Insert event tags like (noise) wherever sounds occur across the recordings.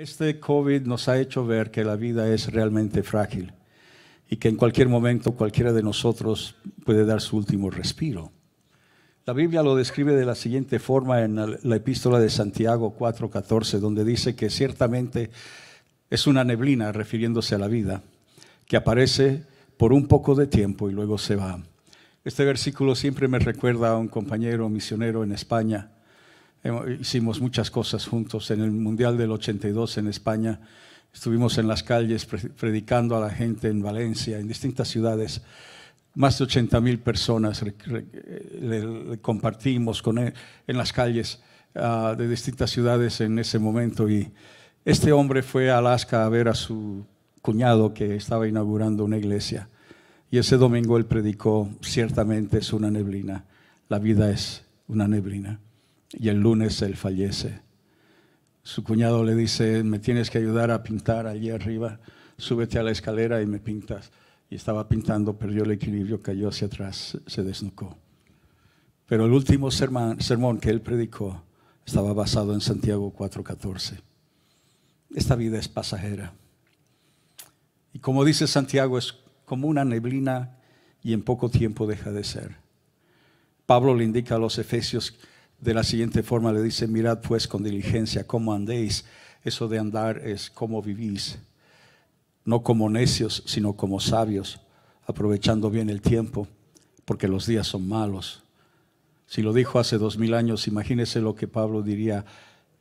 Este COVID nos ha hecho ver que la vida es realmente frágil y que en cualquier momento cualquiera de nosotros puede dar su último respiro. La Biblia lo describe de la siguiente forma en la epístola de Santiago 4:14, donde dice que ciertamente es una neblina, refiriéndose a la vida, que aparece por un poco de tiempo y luego se va. Este versículo siempre me recuerda a un compañero misionero en España, Hicimos muchas cosas juntos. En el Mundial del 82 en España estuvimos en las calles predicando a la gente en Valencia, en distintas ciudades. Más de 80 mil personas le, compartimos con él en las calles ah, de distintas ciudades en ese momento. Y este hombre fue a Alaska a ver a su cuñado que estaba inaugurando una iglesia. Y ese domingo él predicó, ciertamente es una neblina, la vida es una neblina y el lunes él fallece. Su cuñado le dice, me tienes que ayudar a pintar allí arriba, súbete a la escalera y me pintas. Y estaba pintando, perdió el equilibrio, cayó hacia atrás, se desnucó. Pero el último sermón, que él predicó estaba basado en Santiago 4:14. Esta vida es pasajera. Y como dice Santiago, es como una neblina y en poco tiempo deja de ser. Pablo le indica a los efesios de la siguiente forma. Le dice, mirad pues con diligencia cómo andéis. Eso de andar es cómo vivís, no como necios, sino como sabios, aprovechando bien el tiempo, porque los días son malos. Si lo dijo hace dos mil años, imagínese lo que Pablo diría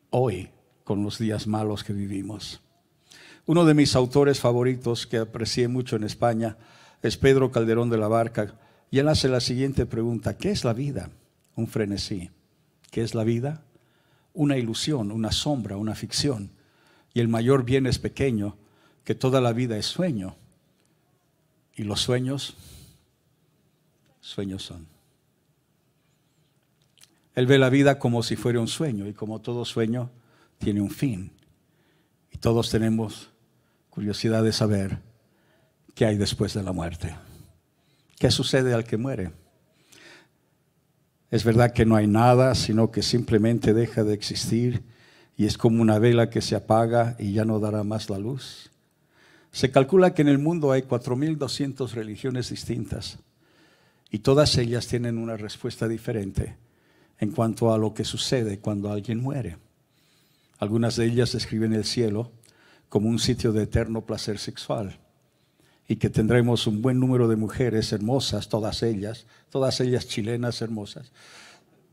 hoy con los días malos que vivimos. Uno de mis autores favoritos que aprecié mucho en España es Pedro Calderón de la Barca, y él hace la siguiente pregunta, ¿qué es la vida? Un frenesí. ¿Qué es la vida, una ilusión, una sombra, una ficción. Y el mayor bien es pequeño, que toda la vida es sueño. Y los sueños, sueños son. Él ve la vida como si fuera un sueño y como todo sueño tiene un fin. Y todos tenemos curiosidad de saber qué hay después de la muerte. ¿Qué sucede al que muere? Es verdad que no hay nada, sino que simplemente deja de existir y es como una vela que se apaga y ya no dará más la luz. Se calcula que en el mundo hay 4.200 religiones distintas y todas ellas tienen una respuesta diferente en cuanto a lo que sucede cuando alguien muere. Algunas de ellas describen el cielo como un sitio de eterno placer sexual y que tendremos un buen número de mujeres hermosas, todas ellas, todas ellas chilenas hermosas,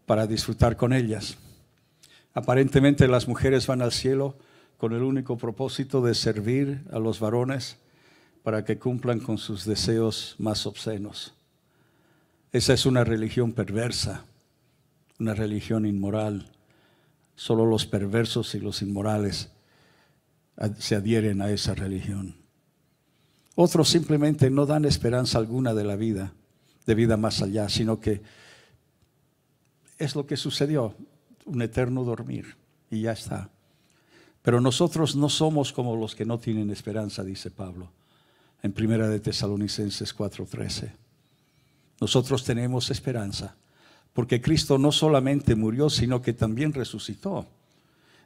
para disfrutar con ellas. Aparentemente las mujeres van al cielo con el único propósito de servir a los varones para que cumplan con sus deseos más obscenos. Esa es una religión perversa, una religión inmoral. Solo los perversos y los inmorales se adhieren a esa religión. Otros simplemente no dan esperanza alguna de la vida, de vida más allá, sino que es lo que sucedió, un eterno dormir y ya está. Pero nosotros no somos como los que no tienen esperanza, dice Pablo en Primera de Tesalonicenses 4:13. Nosotros tenemos esperanza, porque Cristo no solamente murió, sino que también resucitó.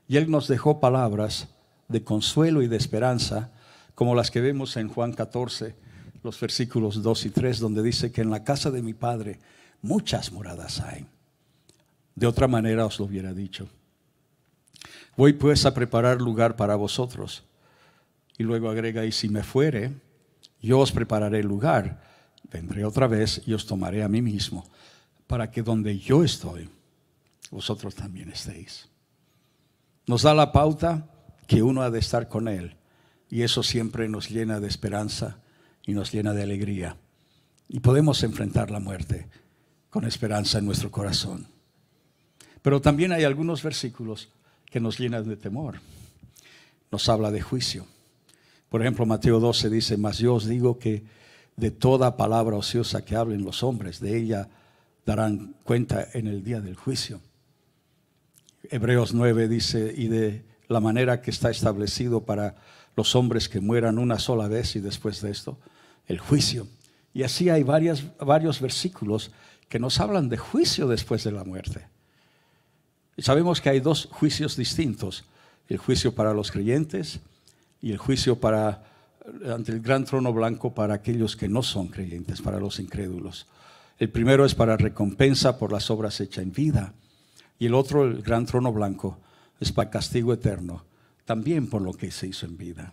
Y Él nos dejó palabras de consuelo y de esperanza como las que vemos en Juan 14, los versículos 2 y 3, donde dice que en la casa de mi Padre muchas moradas hay. De otra manera os lo hubiera dicho. Voy pues a preparar lugar para vosotros. Y luego agrega, y si me fuere, yo os prepararé lugar. Vendré otra vez y os tomaré a mí mismo, para que donde yo estoy, vosotros también estéis. Nos da la pauta que uno ha de estar con Él y eso siempre nos llena de esperanza y nos llena de alegría. Y podemos enfrentar la muerte con esperanza en nuestro corazón. Pero también hay algunos versículos que nos llenan de temor. Nos habla de juicio. Por ejemplo, Mateo 12 dice, mas yo os digo que de toda palabra ociosa que hablen los hombres, de ella darán cuenta en el día del juicio. Hebreos 9 dice, y de la manera que está establecido para los hombres que mueran una sola vez y después de esto, el juicio. Y así hay varios versículos que nos hablan de juicio después de la muerte. sabemos que hay dos juicios distintos, el juicio para los creyentes y el juicio para ante el gran trono blanco para aquellos que no son creyentes, para los incrédulos. El primero es para recompensa por las obras hechas en vida y el otro, el gran trono blanco, es para castigo eterno también por lo que se hizo en vida.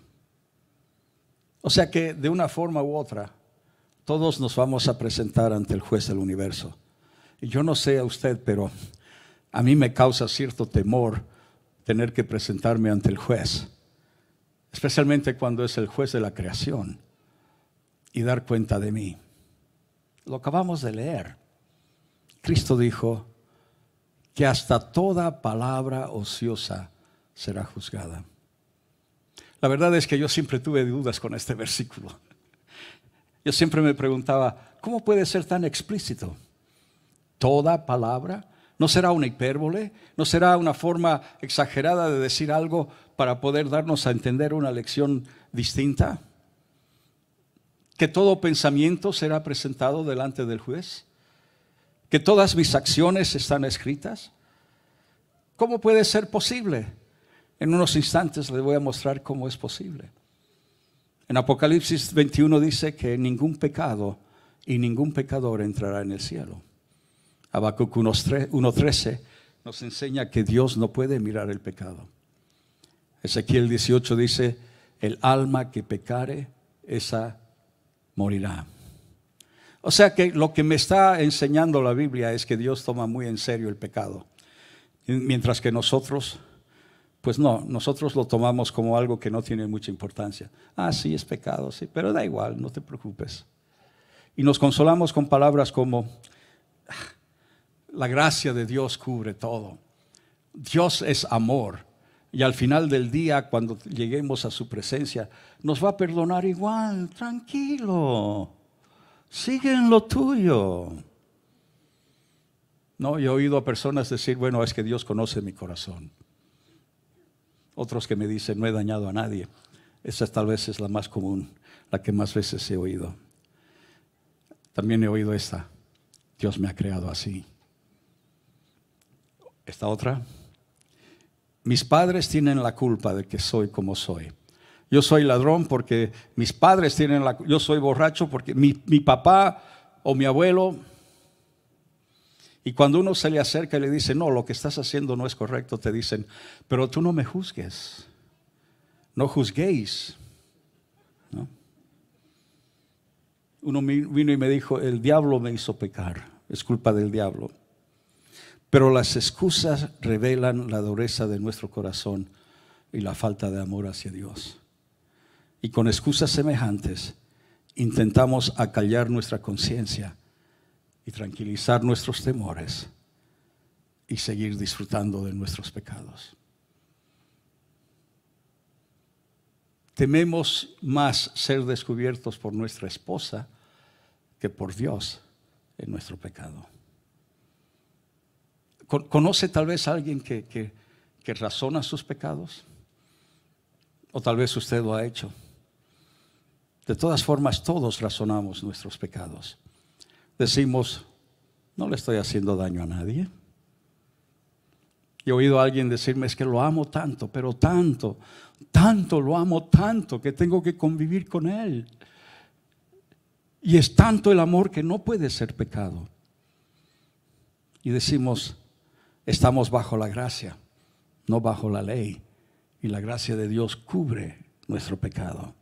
O sea que de una forma u otra, todos nos vamos a presentar ante el juez del universo. Y yo no sé a usted, pero a mí me causa cierto temor tener que presentarme ante el juez, especialmente cuando es el juez de la creación, y dar cuenta de mí. Lo acabamos de leer. Cristo dijo que hasta toda palabra ociosa será juzgada. La verdad es que yo siempre tuve dudas con este versículo. Yo siempre me preguntaba, ¿cómo puede ser tan explícito? Toda palabra, ¿no será una hipérbole? ¿No será una forma exagerada de decir algo para poder darnos a entender una lección distinta? ¿Que todo pensamiento será presentado delante del juez? ¿Que todas mis acciones están escritas? ¿Cómo puede ser posible? En unos instantes les voy a mostrar cómo es posible. En Apocalipsis 21 dice que ningún pecado y ningún pecador entrará en el cielo. Habacuc 1.13 nos enseña que Dios no puede mirar el pecado. Ezequiel 18 dice, el alma que pecare, esa morirá. O sea que lo que me está enseñando la Biblia es que Dios toma muy en serio el pecado, mientras que nosotros pues no, nosotros lo tomamos como algo que no tiene mucha importancia. Ah, sí, es pecado, sí, pero da igual, no te preocupes. Y nos consolamos con palabras como, ah, la gracia de Dios cubre todo. Dios es amor. Y al final del día, cuando lleguemos a su presencia, nos va a perdonar igual, tranquilo. Sigue en lo tuyo. No, yo he oído a personas decir, bueno, es que Dios conoce mi corazón. Otros que me dicen, no he dañado a nadie. Esa tal vez es la más común, la que más veces he oído. También he oído esta, Dios me ha creado así. Esta otra, mis padres tienen la culpa de que soy como soy. Yo soy ladrón porque mis padres tienen la culpa, yo soy borracho porque mi papá o mi abuelo y cuando uno se le acerca y le dice, no, lo que estás haciendo no es correcto, te dicen, pero tú no me juzgues, no juzguéis. Uno vino y me dijo, el diablo me hizo pecar, es culpa del diablo. Pero las excusas revelan la dureza de nuestro corazón y la falta de amor hacia Dios. Y con excusas semejantes intentamos acallar nuestra conciencia y tranquilizar nuestros temores y seguir disfrutando de nuestros pecados. Tememos más ser descubiertos por nuestra esposa que por Dios en nuestro pecado. ¿Conoce tal vez alguien que, que razona sus pecados? O tal vez usted lo ha hecho. De todas formas, todos razonamos nuestros pecados decimos, no le estoy haciendo daño a nadie. Y he oído a alguien decirme, es que lo amo tanto, pero tanto, tanto, lo amo tanto, que tengo que convivir con él. Y es tanto el amor que no puede ser pecado. Y decimos, estamos bajo la gracia, no bajo la ley. Y la gracia de Dios cubre nuestro pecado.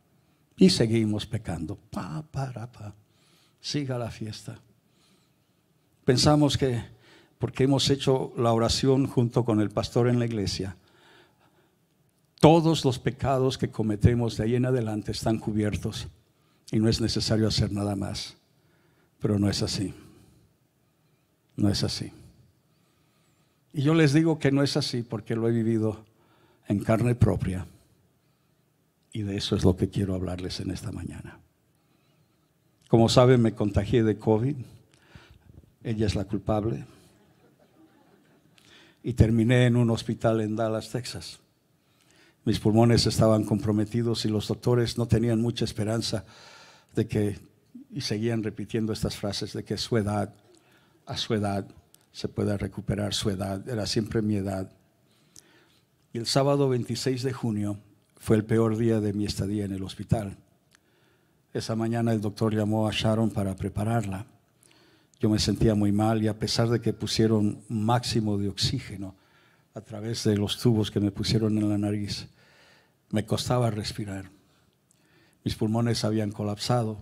Y seguimos pecando. Pa, para, pa siga la fiesta. Pensamos que porque hemos hecho la oración junto con el pastor en la iglesia, todos los pecados que cometemos de ahí en adelante están cubiertos y no es necesario hacer nada más. Pero no es así. No es así. Y yo les digo que no es así porque lo he vivido en carne propia. Y de eso es lo que quiero hablarles en esta mañana. Como saben, me contagié de COVID. Ella es la culpable. Y terminé en un hospital en Dallas, Texas. Mis pulmones estaban comprometidos y los doctores no tenían mucha esperanza de que, y seguían repitiendo estas frases de que su edad, a su edad, se pueda recuperar su edad. Era siempre mi edad. Y el sábado 26 de junio fue el peor día de mi estadía en el hospital. Esa mañana el doctor llamó a Sharon para prepararla. Yo me sentía muy mal y a pesar de que pusieron máximo de oxígeno a través de los tubos que me pusieron en la nariz, me costaba respirar. Mis pulmones habían colapsado.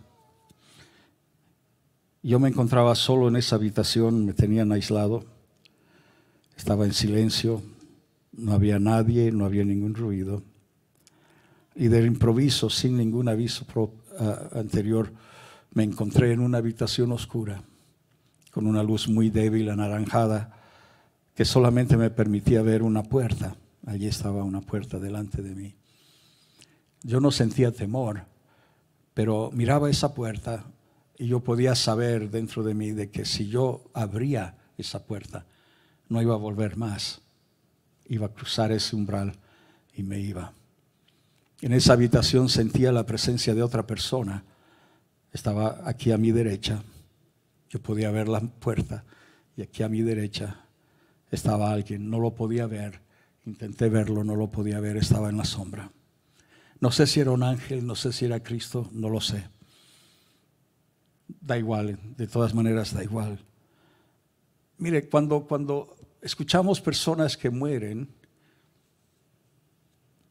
Yo me encontraba solo en esa habitación, me tenían aislado. Estaba en silencio, no había nadie, no había ningún ruido. Y de improviso, sin ningún aviso propio, anterior, me encontré en una habitación oscura, con una luz muy débil, anaranjada, que solamente me permitía ver una puerta. Allí estaba una puerta delante de mí. Yo no sentía temor, pero miraba esa puerta y yo podía saber dentro de mí de que si yo abría esa puerta, no iba a volver más. Iba a cruzar ese umbral y me iba. En esa habitación sentía la presencia de otra persona. Estaba aquí a mi derecha. Yo podía ver la puerta y aquí a mi derecha estaba alguien. No lo podía ver. Intenté verlo, no lo podía ver. Estaba en la sombra. No sé si era un ángel, no sé si era Cristo, no lo sé. Da igual, de todas maneras da igual. Mire, cuando, cuando escuchamos personas que mueren,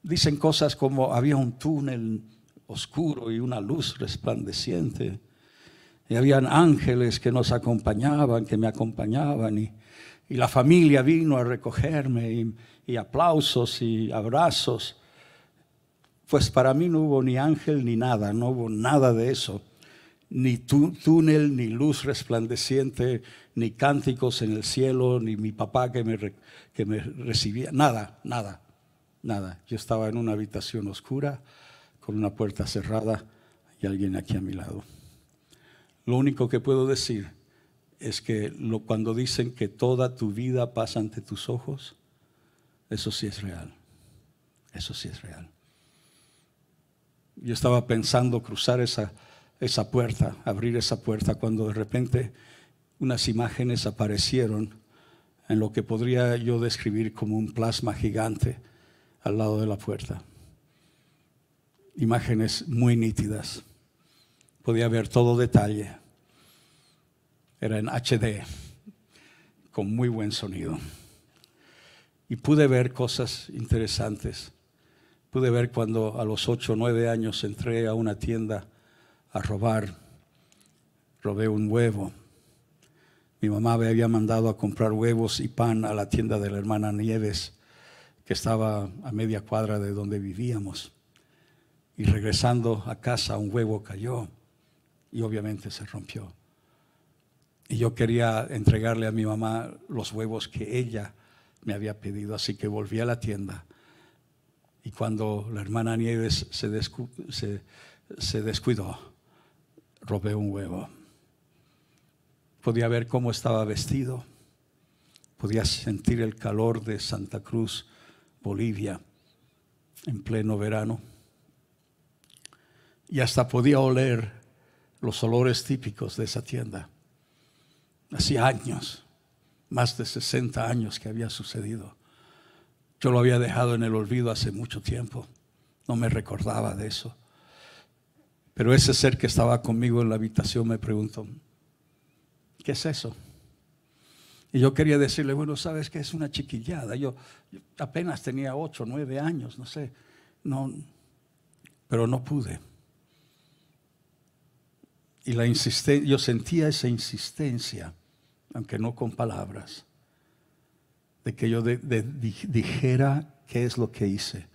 Dicen cosas como había un túnel oscuro y una luz resplandeciente. Y habían ángeles que nos acompañaban, que me acompañaban. Y, la familia vino a recogerme y, aplausos y abrazos. Pues para mí no hubo ni ángel ni nada, no hubo nada de eso. Ni túnel, ni luz resplandeciente, ni cánticos en el cielo, ni mi papá que me recibía, nada, nada. Nada, yo estaba en una habitación oscura, con una puerta cerrada y alguien aquí a mi lado. Lo único que puedo decir es que cuando dicen que toda tu vida pasa ante tus ojos, eso sí es real. Eso sí es real. Yo estaba pensando cruzar esa, esa puerta, abrir esa puerta, cuando de repente unas imágenes aparecieron en lo que podría yo describir como un plasma gigante al lado de la puerta. Imágenes muy nítidas. Podía ver todo detalle. Era en HD, con muy buen sonido. Y pude ver cosas interesantes. Pude ver cuando a los ocho o nueve años entré a una tienda a robar. Robé un huevo. Mi mamá me había mandado a comprar huevos y pan a la tienda de la hermana Nieves que estaba a media cuadra de donde vivíamos. Y regresando a casa un huevo cayó y obviamente se rompió. Y yo quería entregarle a mi mamá los huevos que ella me había pedido, así que volví a la tienda. Y cuando la hermana Nieves se, descuidó, robé un huevo. Podía ver cómo estaba vestido, podía sentir el calor de Santa Cruz Bolivia en pleno verano. Y hasta podía oler los olores típicos de esa tienda. Hacía años, más de 60 años que había sucedido. Yo lo había dejado en el olvido hace mucho tiempo. No me recordaba de eso. Pero ese ser que estaba conmigo en la habitación me preguntó, ¿qué es eso? Y yo quería decirle, bueno, sabes que es una chiquillada. Yo, apenas tenía ocho, nueve años, no sé. No, pero no pude. Y la insistencia, yo sentía esa insistencia, aunque no con palabras, de que yo dijera qué es lo que hice.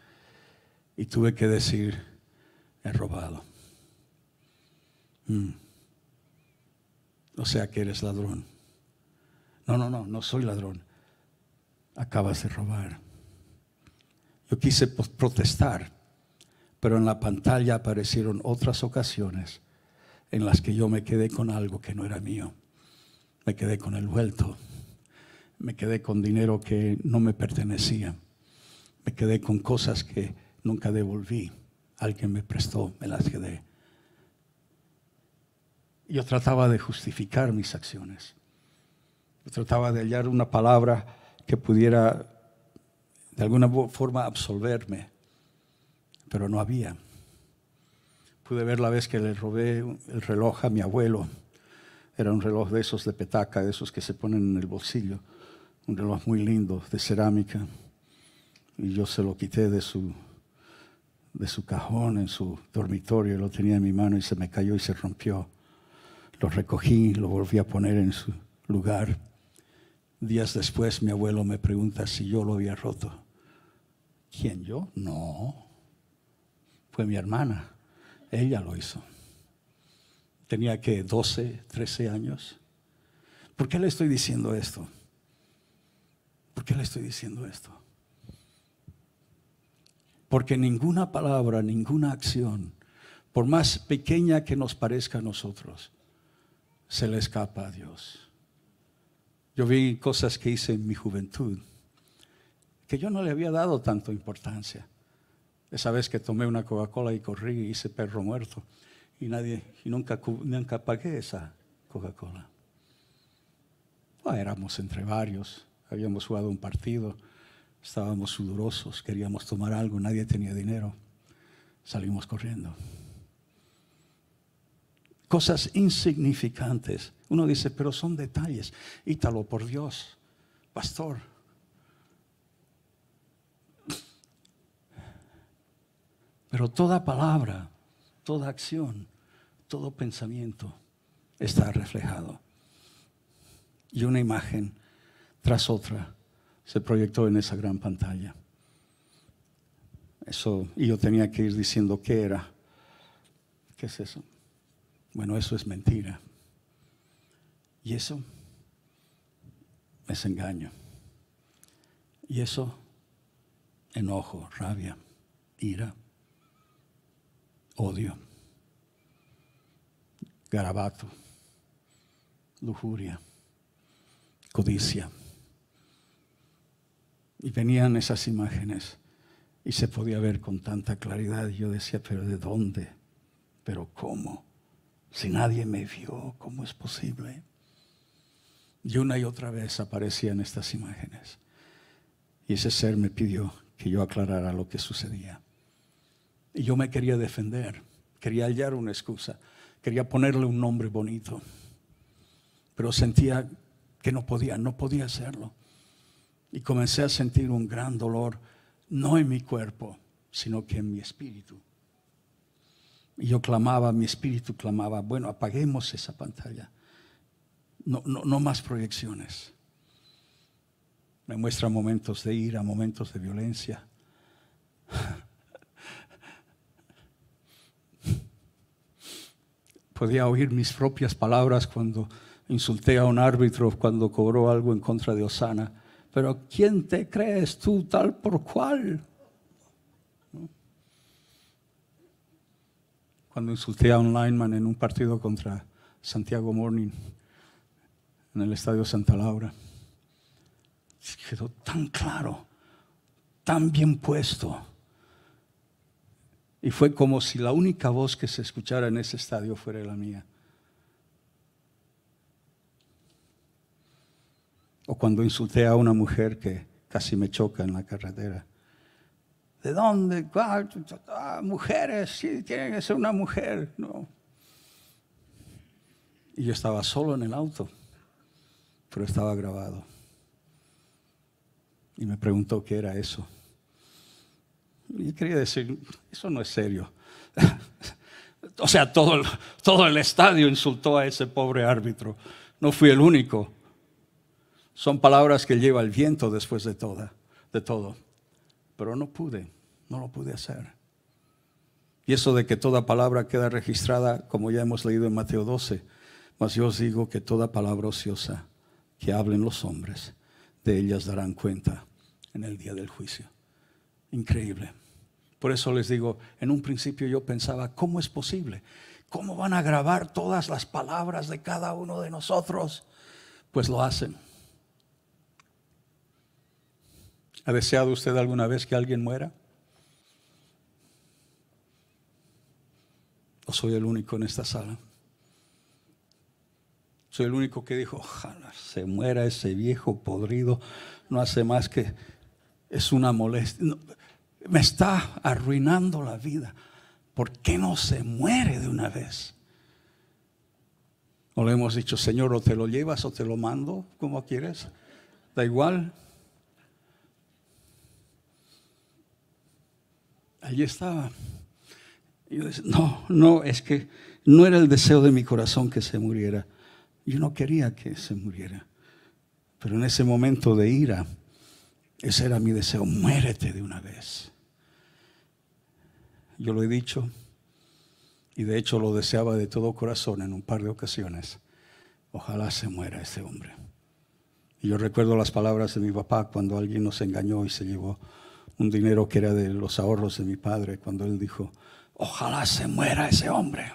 Y tuve que decir, he robado. Mm. O sea que eres ladrón. No, no, no, no soy ladrón. Acabas de robar. Yo quise protestar, pero en la pantalla aparecieron otras ocasiones en las que yo me quedé con algo que no era mío. Me quedé con el vuelto. Me quedé con dinero que no me pertenecía. Me quedé con cosas que nunca devolví. Alguien me prestó, me las quedé. Yo trataba de justificar mis acciones trataba de hallar una palabra que pudiera de alguna forma absolverme, pero no había. Pude ver la vez que le robé el reloj a mi abuelo. Era un reloj de esos de petaca, de esos que se ponen en el bolsillo. Un reloj muy lindo, de cerámica. Y yo se lo quité de su, de su cajón en su dormitorio. Lo tenía en mi mano y se me cayó y se rompió. Lo recogí, lo volví a poner en su lugar. Días después mi abuelo me pregunta si yo lo había roto. ¿Quién yo? No. Fue mi hermana. Ella lo hizo. Tenía que 12, 13 años. ¿Por qué le estoy diciendo esto? ¿Por qué le estoy diciendo esto? Porque ninguna palabra, ninguna acción, por más pequeña que nos parezca a nosotros, se le escapa a Dios. Yo vi cosas que hice en mi juventud que yo no le había dado tanto importancia. Esa vez que tomé una Coca-Cola y corrí y hice perro muerto y nadie y nunca nunca pagué esa Coca-Cola. éramos entre varios, habíamos jugado un partido, estábamos sudorosos, queríamos tomar algo, nadie tenía dinero. Salimos corriendo cosas insignificantes. Uno dice, pero son detalles. Ítalo, por Dios, pastor. Pero toda palabra, toda acción, todo pensamiento está reflejado. Y una imagen tras otra se proyectó en esa gran pantalla. Eso, y yo tenía que ir diciendo qué era. ¿Qué es eso? Bueno, eso es mentira. Y eso es engaño. Y eso enojo, rabia, ira, odio, garabato, lujuria, codicia. Y venían esas imágenes y se podía ver con tanta claridad. Yo decía, pero ¿de dónde? ¿Pero cómo? Si nadie me vio, ¿cómo es posible? Y una y otra vez aparecían estas imágenes. Y ese ser me pidió que yo aclarara lo que sucedía. Y yo me quería defender, quería hallar una excusa, quería ponerle un nombre bonito, pero sentía que no podía, no podía hacerlo. Y comencé a sentir un gran dolor, no en mi cuerpo, sino que en mi espíritu yo clamaba, mi espíritu clamaba, bueno, apaguemos esa pantalla. No, no más proyecciones. Me muestra momentos de ira, momentos de violencia. (laughs) Podía oír mis propias palabras cuando insulté a un árbitro, cuando cobró algo en contra de Osana. Pero ¿quién te crees tú tal por cual? cuando insulté a un lineman en un partido contra Santiago Morning en el Estadio Santa Laura. Quedó tan claro, tan bien puesto. Y fue como si la única voz que se escuchara en ese estadio fuera la mía. O cuando insulté a una mujer que casi me choca en la carretera. ¿De dónde? Ah, mujeres, sí, tiene que ser una mujer. No. Y yo estaba solo en el auto, pero estaba grabado. Y me preguntó qué era eso. Y quería decir, eso no es serio. (laughs) o sea, todo el, todo el estadio insultó a ese pobre árbitro. No fui el único. Son palabras que lleva el viento después de, toda, de todo pero no pude, no lo pude hacer. Y eso de que toda palabra queda registrada, como ya hemos leído en Mateo 12, mas yo os digo que toda palabra ociosa que hablen los hombres, de ellas darán cuenta en el día del juicio. Increíble. Por eso les digo, en un principio yo pensaba, ¿cómo es posible? ¿Cómo van a grabar todas las palabras de cada uno de nosotros? Pues lo hacen. ¿Ha deseado usted alguna vez que alguien muera? ¿O soy el único en esta sala? Soy el único que dijo, ojalá se muera ese viejo podrido, no hace más que es una molestia. me está arruinando la vida. ¿Por qué no se muere de una vez? ¿O le hemos dicho, Señor, o te lo llevas o te lo mando, como quieres. Da igual. allí estaba. yo decía, no, no, es que no era el deseo de mi corazón que se muriera. Yo no quería que se muriera. Pero en ese momento de ira, ese era mi deseo, muérete de una vez. Yo lo he dicho y de hecho lo deseaba de todo corazón en un par de ocasiones. Ojalá se muera ese hombre. Y yo recuerdo las palabras de mi papá cuando alguien nos engañó y se llevó un dinero que era de los ahorros de mi padre cuando él dijo, ojalá se muera ese hombre.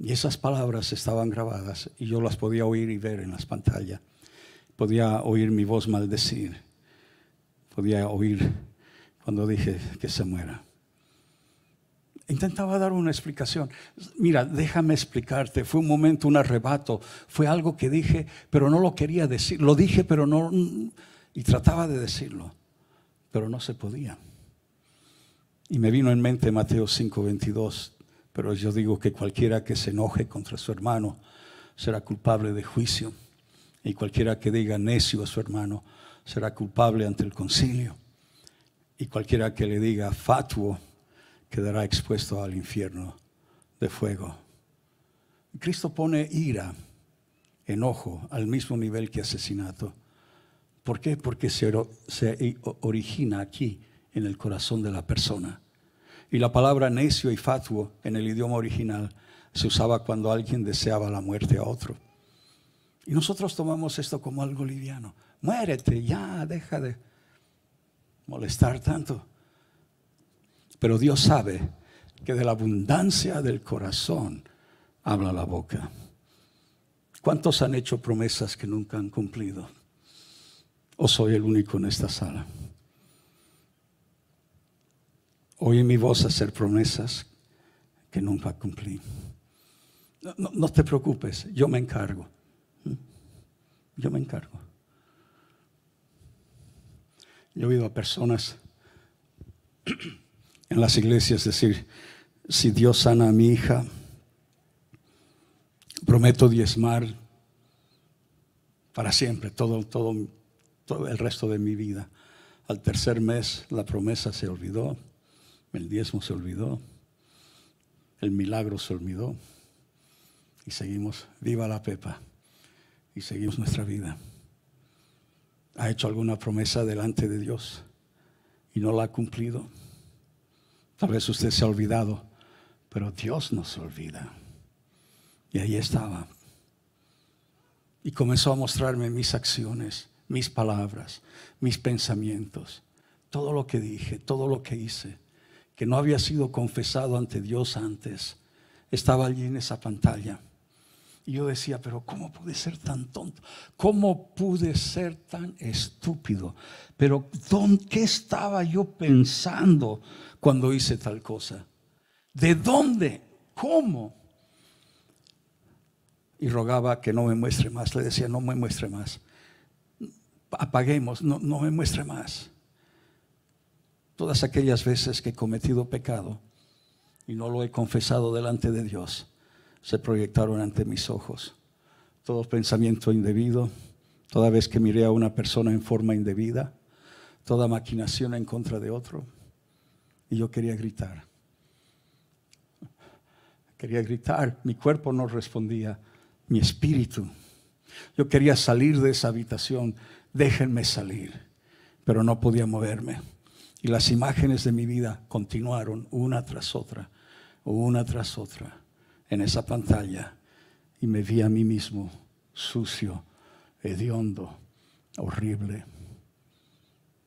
Y esas palabras estaban grabadas y yo las podía oír y ver en las pantallas. Podía oír mi voz maldecir. Podía oír cuando dije que se muera intentaba dar una explicación. Mira, déjame explicarte. Fue un momento, un arrebato. Fue algo que dije, pero no lo quería decir. Lo dije, pero no... Mm, y trataba de decirlo, pero no se podía. Y me vino en mente Mateo 5:22, pero yo digo que cualquiera que se enoje contra su hermano será culpable de juicio, y cualquiera que diga necio a su hermano será culpable ante el concilio, y cualquiera que le diga fatuo quedará expuesto al infierno de fuego. Cristo pone ira, enojo, al mismo nivel que asesinato. ¿Por qué? Porque se, se origina aquí, en el corazón de la persona. Y la palabra necio y fatuo en el idioma original se usaba cuando alguien deseaba la muerte a otro. Y nosotros tomamos esto como algo liviano. Muérete, ya, deja de molestar tanto. Pero Dios sabe que de la abundancia del corazón habla la boca. ¿Cuántos han hecho promesas que nunca han cumplido? ¿O soy el único en esta sala? Oí mi voz hacer promesas que nunca cumplí. No, te preocupes, yo me encargo. ¿Mm? Yo me encargo. Yo he oído a personas en las iglesias, decir, si Dios sana a mi hija, prometo diezmar para siempre, todo, todo el resto de mi vida. Al tercer mes la promesa se olvidó, el diezmo se olvidó, el milagro se olvidó y seguimos, viva la pepa, y seguimos nuestra vida. ¿Ha hecho alguna promesa delante de Dios y no la ha cumplido? Tal vez usted se ha olvidado, pero Dios nos olvida. Y ahí estaba. Y comenzó a mostrarme mis acciones, mis palabras, mis pensamientos, todo lo que dije, todo lo que hice, que no había sido confesado ante Dios antes, estaba allí en esa pantalla. Y yo decía, pero ¿cómo pude ser tan tonto? ¿Cómo pude ser tan estúpido? Pero don ¿qué estaba yo pensando cuando hice tal cosa? ¿De dónde? ¿Cómo? Y rogaba que no me muestre más. Le decía, no me muestre más. Apaguemos, no, no me muestre más. Todas aquellas veces que he cometido pecado y no lo he confesado delante de Dios se proyectaron ante mis ojos. Todo pensamiento indebido, toda vez que miré a una persona en forma indebida, toda maquinación en contra de otro. Y yo quería gritar. Quería gritar, mi cuerpo no respondía, mi espíritu. Yo quería salir de esa habitación, déjenme salir, pero no podía moverme. Y las imágenes de mi vida continuaron una tras otra, una tras otra en esa pantalla y me vi a mí mismo sucio, hediondo, horrible.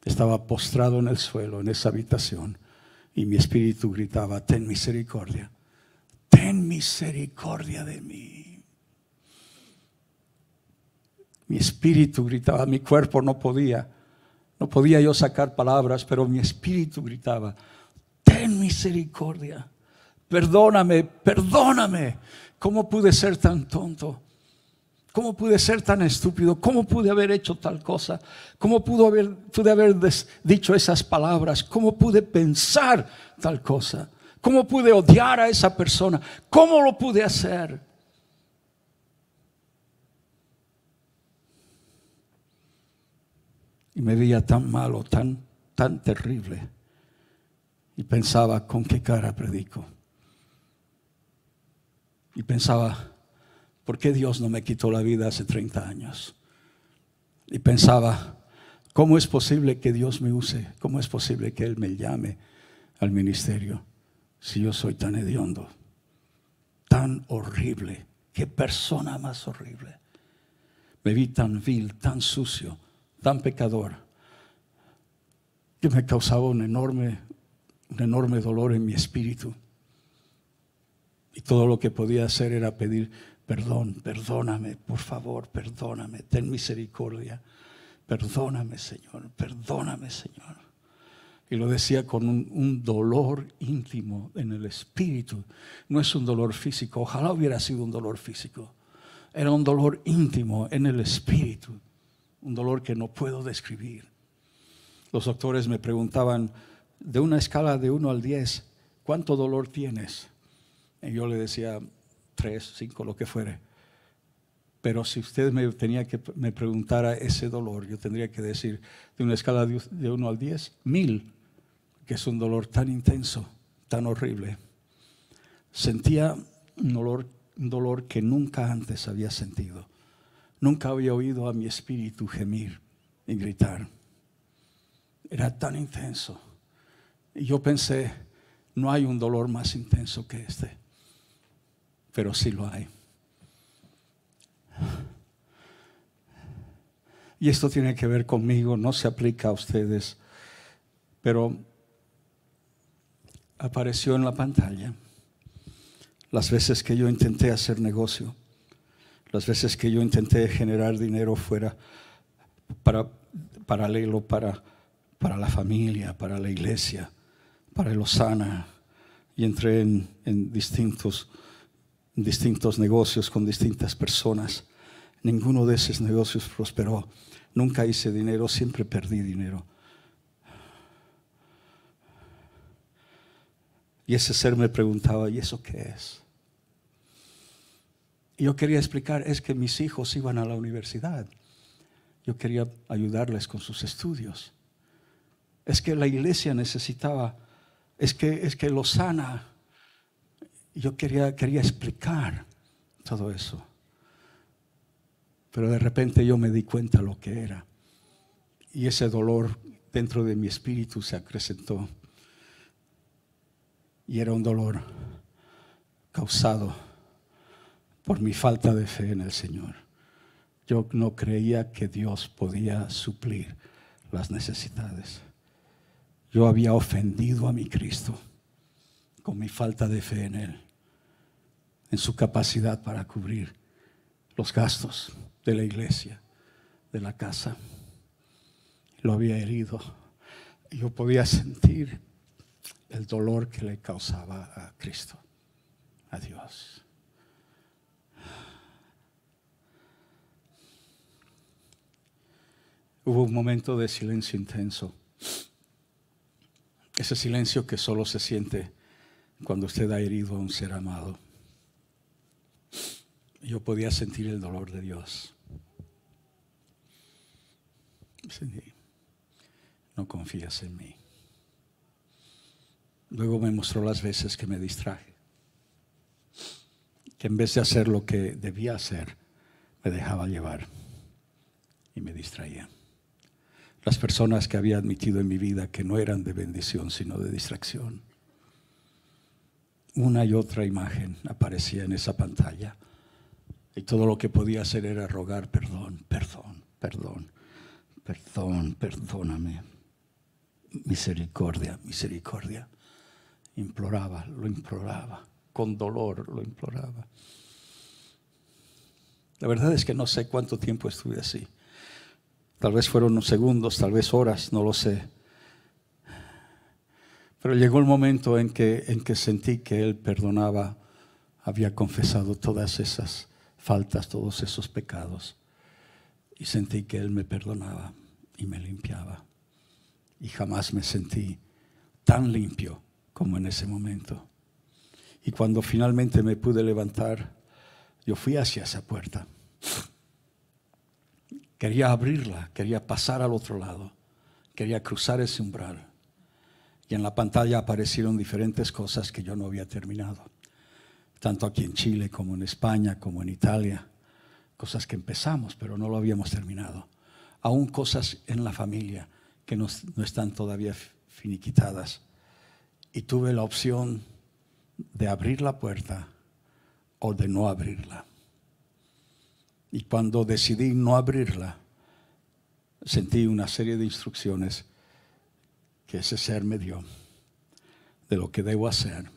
Estaba postrado en el suelo, en esa habitación, y mi espíritu gritaba, ten misericordia, ten misericordia de mí. Mi espíritu gritaba, mi cuerpo no podía, no podía yo sacar palabras, pero mi espíritu gritaba, ten misericordia perdóname, perdóname. ¿Cómo pude ser tan tonto? ¿Cómo pude ser tan estúpido? ¿Cómo pude haber hecho tal cosa? ¿Cómo pude haber dicho esas palabras? ¿Cómo pude pensar tal cosa? ¿Cómo pude odiar a esa persona? ¿Cómo lo pude hacer? Y me veía tan malo, tan, tan terrible. Y pensaba, ¿con qué cara predico? Y pensaba, ¿por qué Dios no me quitó la vida hace 30 años? Y pensaba, ¿cómo es posible que Dios me use? ¿Cómo es posible que Él me llame al ministerio si yo soy tan hediondo, tan horrible? ¿Qué persona más horrible? Me vi tan vil, tan sucio, tan pecador, que me causaba un enorme, un enorme dolor en mi espíritu. Y todo lo que podía hacer era pedir perdón, perdóname, por favor, perdóname, ten misericordia, perdóname, Señor, perdóname, Señor. Y lo decía con un, dolor íntimo en el espíritu. No es un dolor físico, ojalá hubiera sido un dolor físico. Era un dolor íntimo en el espíritu, un dolor que no puedo describir. Los doctores me preguntaban, de una escala de 1 al 10, ¿cuánto dolor tienes? Y yo le decía tres, cinco, lo que fuere. Pero si usted me, tenía que, me preguntara ese dolor, yo tendría que decir de una escala de uno al diez, mil, que es un dolor tan intenso, tan horrible. Sentía un dolor, un dolor que nunca antes había sentido. Nunca había oído a mi espíritu gemir y gritar. Era tan intenso. Y yo pensé, no hay un dolor más intenso que este pero sí lo hay. Y esto tiene que ver conmigo, no se aplica a ustedes, pero apareció en la pantalla las veces que yo intenté hacer negocio, las veces que yo intenté generar dinero fuera para paralelo para, la familia, para la iglesia, para el Osana, y entré en distintos distintos negocios con distintas personas. Ninguno de esos negocios prosperó. Nunca hice dinero, siempre perdí dinero. Y ese ser me preguntaba, ¿y eso qué es? Y yo quería explicar, es que mis hijos iban a la universidad. Yo quería ayudarles con sus estudios. Es que la iglesia necesitaba, es que, es que sana? yo quería, quería explicar todo eso. Pero de repente yo me di cuenta lo que era. Y ese dolor dentro de mi espíritu se acrecentó. Y era un dolor causado por mi falta de fe en el Señor. Yo no creía que Dios podía suplir las necesidades. Yo había ofendido a mi Cristo con mi falta de fe en Él, en su capacidad para cubrir los gastos de la iglesia, de la casa. Lo había herido. Yo podía sentir el dolor que le causaba a Cristo, a Dios. Hubo un momento de silencio intenso. Ese silencio que solo se siente cuando usted ha herido a un ser amado. Yo podía sentir el dolor de Dios. no confías en mí. Luego me mostró las veces que me distraje, que en vez de hacer lo que debía hacer, me dejaba llevar y me distraía. Las personas que había admitido en mi vida que no eran de bendición, sino de distracción una y otra imagen aparecía en esa pantalla. Y todo lo que podía hacer era rogar perdón, perdón, perdón, perdón, perdóname. Misericordia, misericordia. Imploraba, lo imploraba. Con dolor lo imploraba. La verdad es que no sé cuánto tiempo estuve así. Tal vez fueron unos segundos, tal vez horas, no lo sé. Pero llegó el momento en que, en que sentí que Él perdonaba, había confesado todas esas faltas, todos esos pecados. Y sentí que Él me perdonaba y me limpiaba. Y jamás me sentí tan limpio como en ese momento. Y cuando finalmente me pude levantar, yo fui hacia esa puerta. Quería abrirla, quería pasar al otro lado, quería cruzar ese umbral y en la pantalla aparecieron diferentes cosas que yo no había terminado, tanto aquí en Chile como en España, como en Italia, cosas que empezamos, pero no lo habíamos terminado, aún cosas en la familia que no, no están todavía finiquitadas. Y tuve la opción de abrir la puerta o de no abrirla. Y cuando decidí no abrirla, sentí una serie de instrucciones que ese ser me dio, de lo que debo hacer,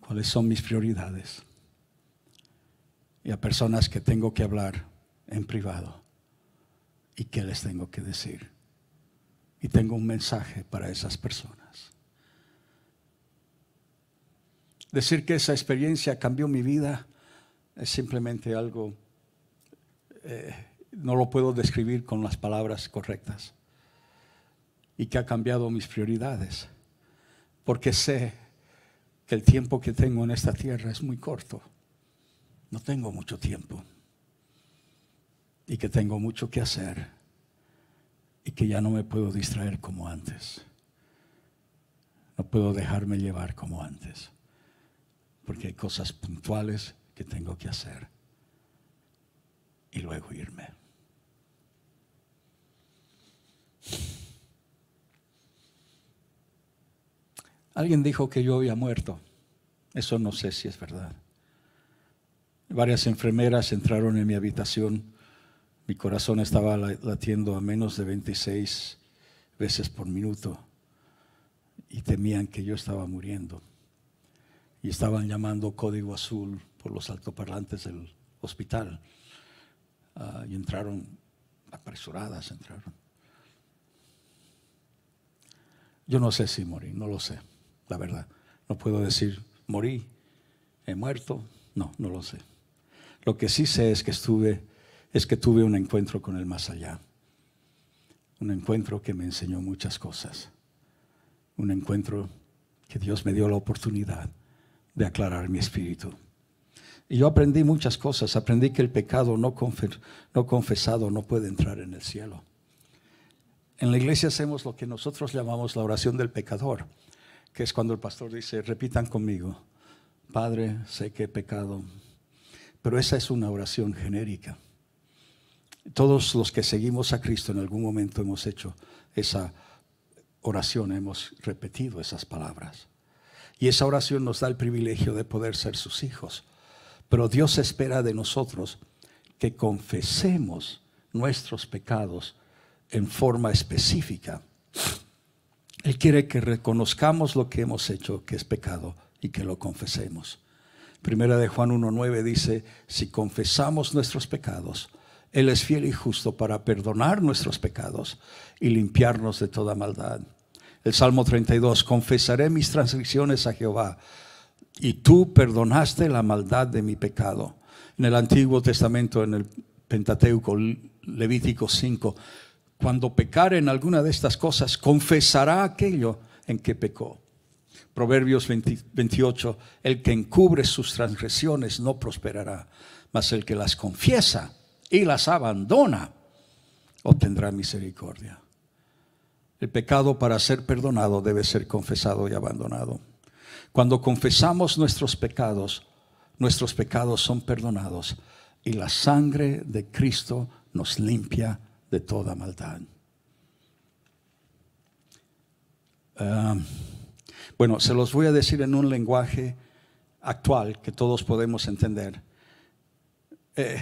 cuáles son mis prioridades y a personas que tengo que hablar en privado y qué les tengo que decir. Y tengo un mensaje para esas personas. Decir que esa experiencia cambió mi vida es simplemente algo eh, no lo puedo describir con las palabras correctas y que ha cambiado mis prioridades, porque sé que el tiempo que tengo en esta tierra es muy corto, no tengo mucho tiempo y que tengo mucho que hacer y que ya no me puedo distraer como antes, no puedo dejarme llevar como antes, porque hay cosas puntuales que tengo que hacer y luego irme. Alguien dijo que yo había muerto. Eso no sé si es verdad. Varias enfermeras entraron en mi habitación. Mi corazón estaba latiendo a menos de 26 veces por minuto y temían que yo estaba muriendo. Y estaban llamando código azul por los altoparlantes del hospital. Ah, y entraron apresuradas, entraron. Yo no sé si morí, no lo sé, la verdad. No puedo decir, morí, he muerto, no, no lo sé. Lo que sí sé es que estuve, es que tuve un encuentro con el más allá. Un encuentro que me enseñó muchas cosas. Un encuentro que Dios me dio la oportunidad de aclarar mi espíritu. Y yo aprendí muchas cosas. Aprendí que el pecado no, no confesado no puede entrar en el cielo. En la iglesia hacemos lo que nosotros llamamos la oración del pecador, que es cuando el pastor dice, repitan conmigo, Padre, sé que he pecado. Pero esa es una oración genérica. Todos los que seguimos a Cristo en algún momento hemos hecho esa oración, hemos repetido esas palabras. Y esa oración nos da el privilegio de poder ser sus hijos. Pero Dios espera de nosotros que confesemos nuestros pecados en forma específica. Él quiere que reconozcamos lo que hemos hecho, que es pecado, y que lo confesemos. Primera de Juan 1.9 dice, si confesamos nuestros pecados, Él es fiel y justo para perdonar nuestros pecados y limpiarnos de toda maldad. El Salmo 32, confesaré mis transgresiones a Jehová, y tú perdonaste la maldad de mi pecado. En el Antiguo Testamento, en el Pentateuco, Levítico 5, cuando pecare en alguna de estas cosas, confesará aquello en que pecó. Proverbios 28, el que encubre sus transgresiones no prosperará, mas el que las confiesa y las abandona obtendrá misericordia. El pecado para ser perdonado debe ser confesado y abandonado. Cuando confesamos nuestros pecados, nuestros pecados son perdonados y la sangre de Cristo nos limpia de toda maldad. Ah, bueno, se los voy a decir en un lenguaje actual que todos podemos entender. Eh,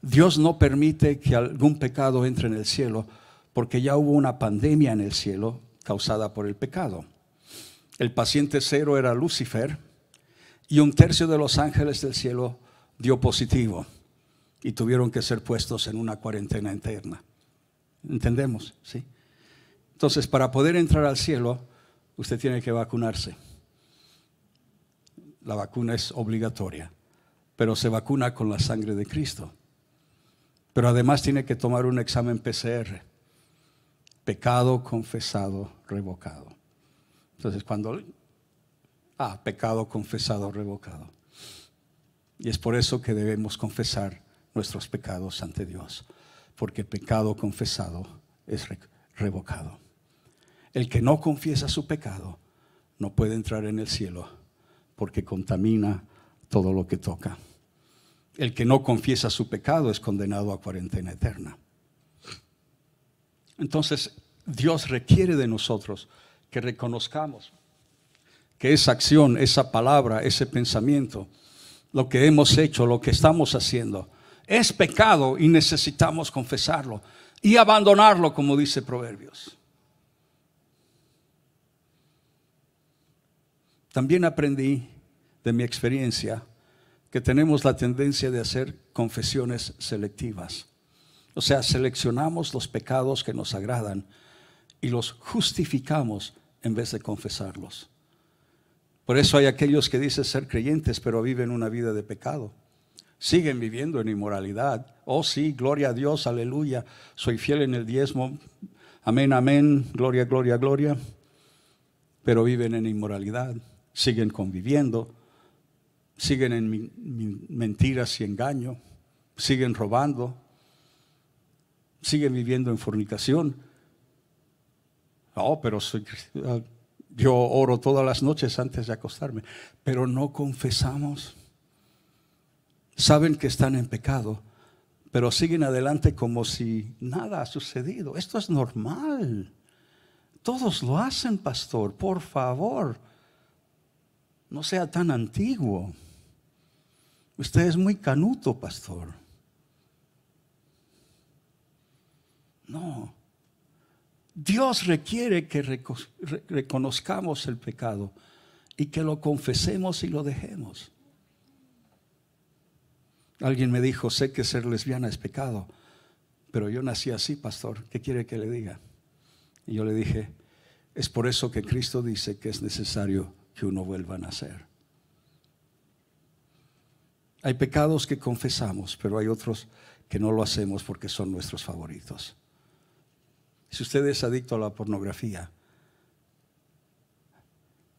Dios no permite que algún pecado entre en el cielo porque ya hubo una pandemia en el cielo causada por el pecado. El paciente cero era Lucifer y un tercio de los ángeles del cielo dio positivo y tuvieron que ser puestos en una cuarentena interna. ¿Entendemos? ¿Sí? Entonces, para poder entrar al cielo, usted tiene que vacunarse. La vacuna es obligatoria, pero se vacuna con la sangre de Cristo. Pero además tiene que tomar un examen PCR. Pecado confesado, revocado. Entonces, cuando... Ah, pecado confesado, revocado. Y es por eso que debemos confesar nuestros pecados ante Dios, porque pecado confesado es revocado. El que no confiesa su pecado no puede entrar en el cielo, porque contamina todo lo que toca. El que no confiesa su pecado es condenado a cuarentena eterna. Entonces, Dios requiere de nosotros que reconozcamos que esa acción, esa palabra, ese pensamiento, lo que hemos hecho, lo que estamos haciendo, es pecado y necesitamos confesarlo y abandonarlo, como dice Proverbios. También aprendí de mi experiencia que tenemos la tendencia de hacer confesiones selectivas. O sea, seleccionamos los pecados que nos agradan y los justificamos en vez de confesarlos. Por eso hay aquellos que dicen ser creyentes, pero viven una vida de pecado siguen viviendo en inmoralidad. Oh sí, gloria a Dios, aleluya. Soy fiel en el diezmo. Amén, amén, gloria, gloria, gloria. Pero viven en inmoralidad, siguen conviviendo, siguen en mentiras y engaño, siguen robando, siguen viviendo en fornicación. Oh, pero soy, yo oro todas las noches antes de acostarme, pero no confesamos saben que están en pecado, pero siguen adelante como si nada ha sucedido. Esto es normal. Todos lo hacen, pastor, por favor. No sea tan antiguo. Usted es muy canuto, pastor. No. Dios requiere que reconozcamos el pecado y que lo confesemos y lo dejemos. Alguien me dijo, sé que ser lesbiana es pecado, pero yo nací así, pastor, ¿qué quiere que le diga? Y yo le dije, es por eso que Cristo dice que es necesario que uno vuelva a nacer. Hay pecados que confesamos, pero hay otros que no lo hacemos porque son nuestros favoritos. Si usted es adicto a la pornografía,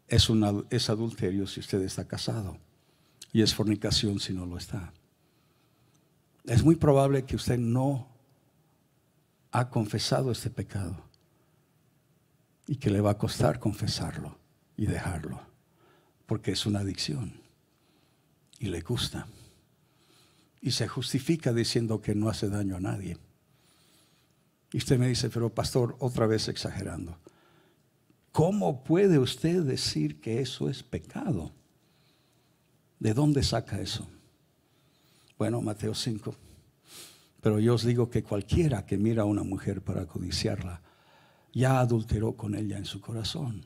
es, es adulterio si usted está casado y es fornicación si no lo está es muy probable que usted no ha confesado este pecado y que le va a costar confesarlo y dejarlo, porque es una adicción y le gusta. Y se justifica diciendo que no hace daño a nadie. Y usted me dice, pero pastor, otra vez exagerando, ¿cómo puede usted decir que eso es pecado? ¿De dónde saca eso? Bueno, Mateo 5. Pero yo os digo que cualquiera que mira a una mujer para codiciarla, ya adulteró con ella en su corazón.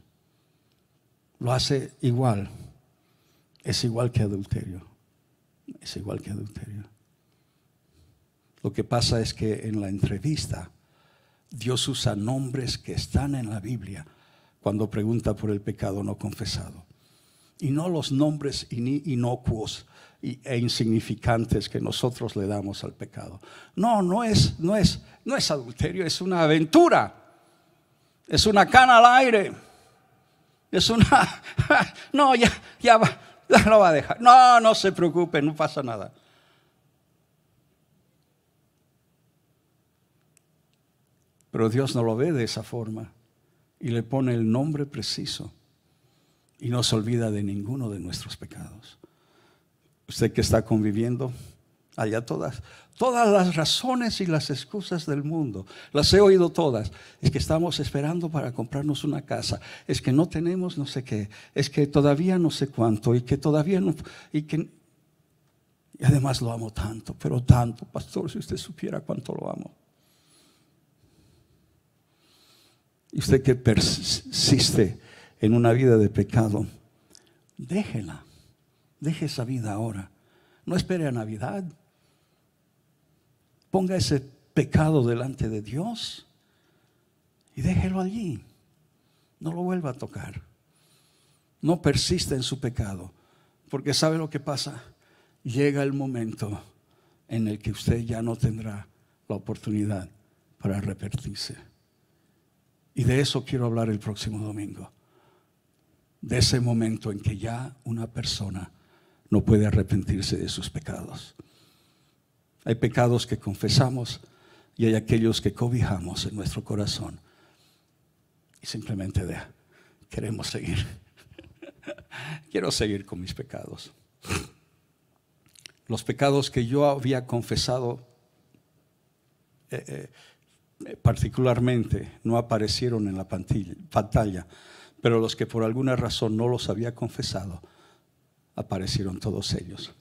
Lo hace igual. Es igual que adulterio. Es igual que adulterio. Lo que pasa es que en la entrevista Dios usa nombres que están en la Biblia cuando pregunta por el pecado no confesado. Y no los nombres inocuos e insignificantes que nosotros le damos al pecado. No, no es, no es, no es adulterio, es una aventura. Es una cana al aire. Es una. (laughs) No, ya, ya, va, ya lo va a dejar. No, no se preocupe, no pasa nada. Pero Dios no lo ve de esa forma y le pone el nombre preciso y no se olvida de ninguno de nuestros pecados usted que está conviviendo, allá todas, todas las razones y las excusas del mundo, las he oído todas. Es que estamos esperando para comprarnos una casa, es que no tenemos no sé qué, es que todavía no sé cuánto y que todavía no, y que... Y además lo amo tanto, pero tanto, pastor, si usted supiera cuánto lo amo. Y usted que persiste en una vida de pecado, déjela. Deje esa vida ahora. No espere a Navidad. Ponga ese pecado delante de Dios y déjelo allí. No lo vuelva a tocar. No persista en su pecado, porque sabe lo que pasa. Llega el momento en el que usted ya no tendrá la oportunidad para arrepentirse. Y de eso quiero hablar el próximo domingo. De ese momento en que ya una persona no puede arrepentirse de sus pecados. Hay pecados que confesamos y hay aquellos que cobijamos en nuestro corazón y simplemente queremos seguir. (laughs) Quiero seguir con mis pecados. Los pecados que yo había confesado eh, eh, eh, particularmente no aparecieron en la pantalla, pero los que por alguna razón no los había confesado, aparecieron todos ellos.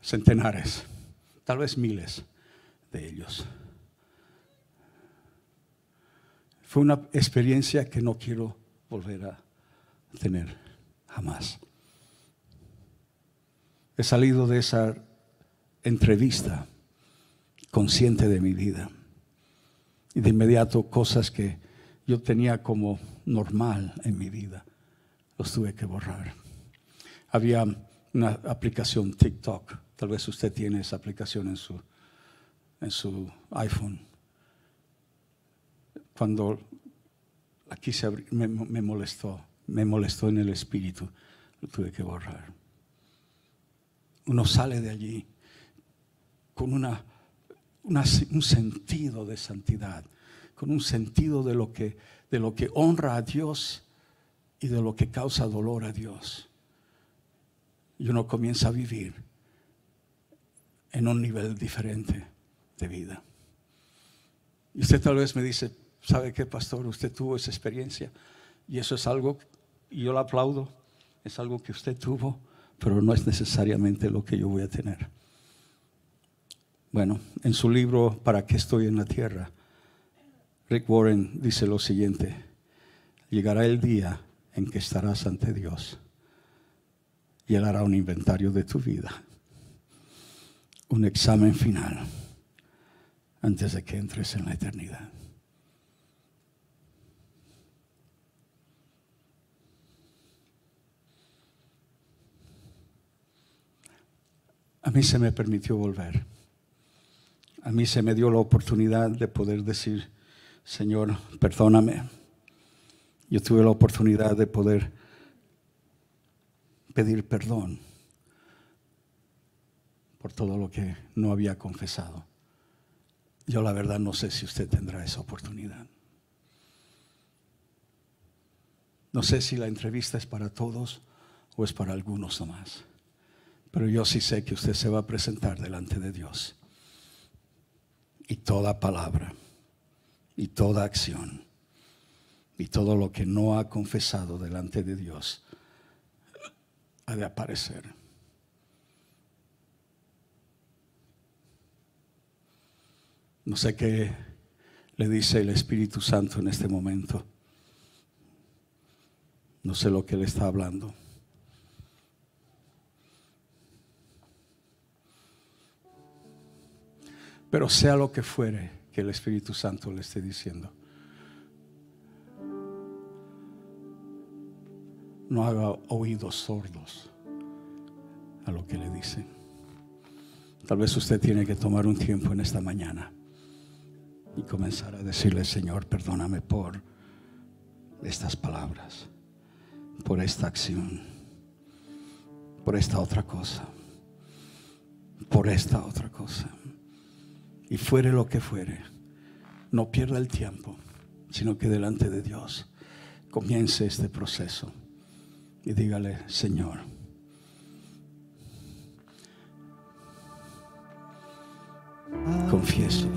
Centenares, tal vez miles de ellos. Fue una experiencia que no quiero volver a tener jamás. He salido de esa entrevista consciente de mi vida. Y de inmediato cosas que yo tenía como normal en mi vida, los tuve que borrar había una aplicación TikTok. Tal vez usted tiene esa aplicación en su, en su iPhone. Cuando aquí se me, molestó, me molestó en el espíritu, lo tuve que borrar. Uno sale de allí con una, un sentido de santidad, con un sentido de lo, que, de lo que honra a Dios y de lo que causa dolor a Dios y uno comienza a vivir en un nivel diferente de vida. Y usted tal vez me dice, ¿sabe qué, pastor? Usted tuvo esa experiencia y eso es algo, y yo la aplaudo, es algo que usted tuvo, pero no es necesariamente lo que yo voy a tener. Bueno, en su libro ¿Para qué estoy en la tierra? Rick Warren dice lo siguiente, llegará el día en que estarás ante Dios y Él hará un inventario de tu vida, un examen final antes de que entres en la eternidad. A mí se me permitió volver. A mí se me dio la oportunidad de poder decir, Señor, perdóname. Yo tuve la oportunidad de poder pedir perdón por todo lo que no había confesado. Yo la verdad no sé si usted tendrá esa oportunidad. No sé si la entrevista es para todos o es para algunos más. Pero yo sí sé que usted se va a presentar delante de Dios. Y toda palabra, y toda acción, y todo lo que no ha confesado delante de Dios ha de aparecer. No sé qué le dice el Espíritu Santo en este momento. No sé lo que le está hablando. Pero sea lo que fuere que el Espíritu Santo le esté diciendo. no haga oídos sordos a lo que le dicen. Tal vez usted tiene que tomar un tiempo en esta mañana y comenzar a decirle, Señor, perdóname por estas palabras, por esta acción, por esta otra cosa, por esta otra cosa. Y fuere lo que fuere, no pierda el tiempo, sino que delante de Dios comience este proceso y dígale, Señor, confieso.